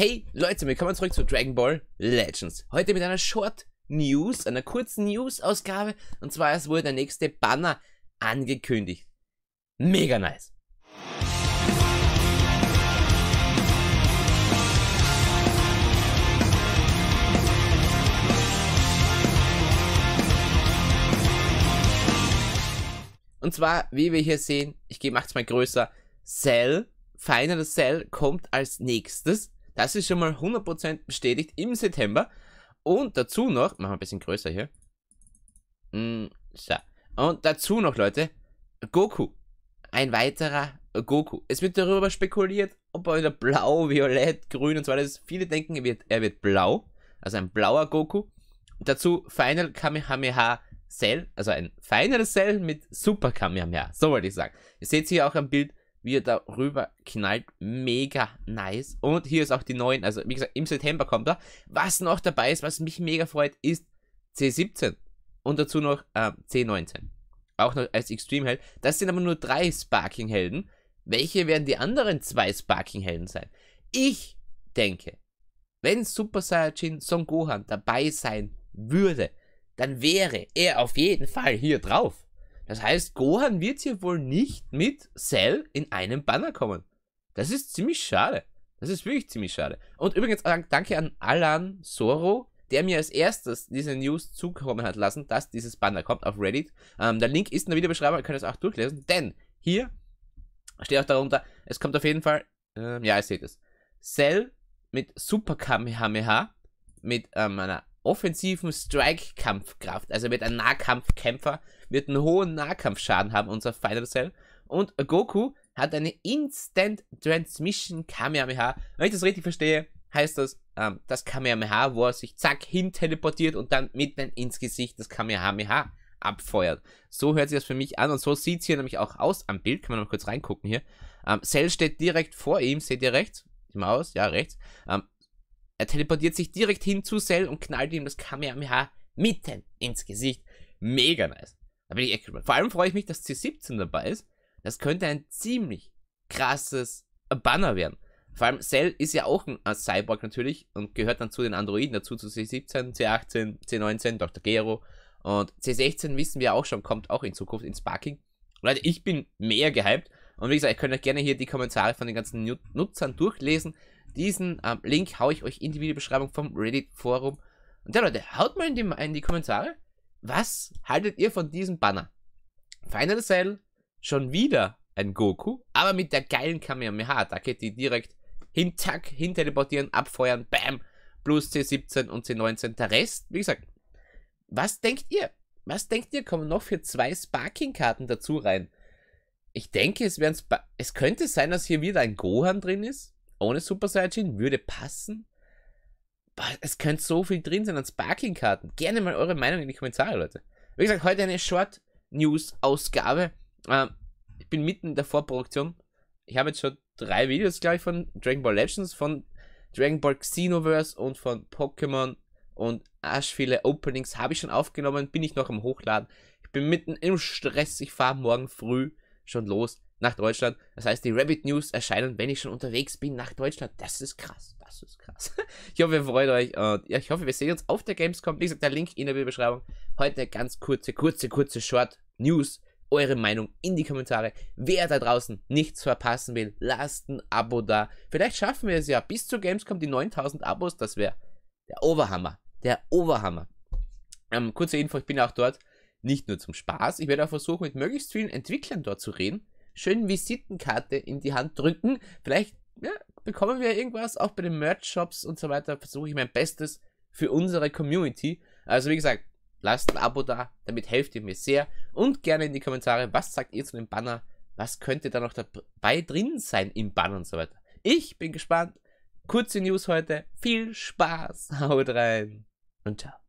Hey Leute, willkommen zurück zu Dragon Ball Legends. Heute mit einer Short News, einer kurzen News-Ausgabe. Und zwar, es wurde der nächste Banner angekündigt. Mega nice. Und zwar, wie wir hier sehen, ich mache es mal größer, Cell, Final Cell kommt als nächstes das ist schon mal 100% bestätigt im September. Und dazu noch, machen wir ein bisschen größer hier. Mm, so. Und dazu noch, Leute, Goku. Ein weiterer Goku. Es wird darüber spekuliert, ob er wieder blau, violett, grün und so weiter Viele denken, er wird, er wird blau. Also ein blauer Goku. Dazu Final Kamehameha Cell. Also ein Final Cell mit Super Kamehameha. So wollte ich sagen. Ihr seht hier auch ein Bild wie er darüber knallt. Mega nice. Und hier ist auch die neuen, also wie gesagt, im September kommt er. Was noch dabei ist, was mich mega freut, ist C17 und dazu noch äh, C19. Auch noch als Extreme Held. Das sind aber nur drei Sparking Helden. Welche werden die anderen zwei Sparking Helden sein? Ich denke, wenn Super Saiyajin Son Gohan dabei sein würde, dann wäre er auf jeden Fall hier drauf. Das heißt, Gohan wird hier wohl nicht mit Cell in einem Banner kommen. Das ist ziemlich schade. Das ist wirklich ziemlich schade. Und übrigens danke an Alan Soro, der mir als erstes diese News zukommen hat lassen, dass dieses Banner kommt auf Reddit. Ähm, der Link ist in der Videobeschreibung, ihr könnt es auch durchlesen, denn hier steht auch darunter, es kommt auf jeden Fall, ähm, ja, ihr seht es, Cell mit Super Kamehameha, mit ähm, einer offensiven Strike-Kampfkraft, also mit einem Nahkampfkämpfer, wird einen hohen Nahkampfschaden haben, unser Final Cell. Und Goku hat eine Instant Transmission Kamehameha. Wenn ich das richtig verstehe, heißt das, ähm, das Kamehameha, wo er sich zack hin teleportiert und dann mitten ins Gesicht das Kamehameha abfeuert. So hört sich das für mich an und so sieht es hier nämlich auch aus am Bild. Kann man mal kurz reingucken hier. Ähm, Cell steht direkt vor ihm, seht ihr rechts? Die Maus, ja, rechts. Ähm, er teleportiert sich direkt hin zu Cell und knallt ihm das Kamehameha mitten ins Gesicht. Mega nice. Da bin ich echt gespannt. Vor allem freue ich mich, dass C17 dabei ist. Das könnte ein ziemlich krasses Banner werden. Vor allem Cell ist ja auch ein Cyborg natürlich und gehört dann zu den Androiden dazu, zu C17, C18, C19, Dr. Gero. Und C16 wissen wir auch schon, kommt auch in Zukunft in Sparking. Leute, ich bin mehr gehypt. Und wie gesagt, ich könnte euch gerne hier die Kommentare von den ganzen Nutzern durchlesen. Diesen ähm, Link haue ich euch in die Videobeschreibung vom Reddit-Forum. Und ja, Leute, haut mal in die, in die Kommentare, was haltet ihr von diesem Banner? Final Cell, schon wieder ein Goku, aber mit der geilen Kamehameha-Attacke, die direkt hin, tack, hin abfeuern, bam, plus C17 und C19. Der Rest, wie gesagt, was denkt ihr? Was denkt ihr, kommen noch für zwei Sparking-Karten dazu rein? Ich denke, es, es könnte sein, dass hier wieder ein Gohan drin ist ohne Super Saiyajin würde passen. Es könnte so viel drin sein an Sparkling-Karten. Gerne mal eure Meinung in die Kommentare, Leute. Wie gesagt, heute eine Short-News-Ausgabe. Ähm, ich bin mitten in der Vorproduktion. Ich habe jetzt schon drei Videos, glaube ich, von Dragon Ball Legends, von Dragon Ball Xenoverse und von Pokémon und arsch viele Openings habe ich schon aufgenommen, bin ich noch am Hochladen. Ich bin mitten im Stress, ich fahre morgen früh schon los nach Deutschland. Das heißt, die Rabbit News erscheinen, wenn ich schon unterwegs bin nach Deutschland. Das ist krass. Das ist krass. Ich hoffe, ihr freut euch. Und ja, ich hoffe, wir sehen uns auf der Gamescom. Wie gesagt, der Link in der Videobeschreibung. Heute ganz kurze, kurze, kurze Short News. Eure Meinung in die Kommentare. Wer da draußen nichts verpassen will, lasst ein Abo da. Vielleicht schaffen wir es ja bis zur Gamescom die 9000 Abos. Das wäre der Oberhammer. Der Oberhammer. Ähm, kurze Info, ich bin auch dort nicht nur zum Spaß. Ich werde auch versuchen, mit möglichst vielen Entwicklern dort zu reden schönen Visitenkarte in die Hand drücken. Vielleicht ja, bekommen wir irgendwas, auch bei den Merch-Shops und so weiter. Versuche ich mein Bestes für unsere Community. Also wie gesagt, lasst ein Abo da, damit helft ihr mir sehr. Und gerne in die Kommentare, was sagt ihr zu dem Banner? Was könnte da noch dabei drin sein im Banner und so weiter? Ich bin gespannt. Kurze News heute. Viel Spaß. Haut rein und ciao.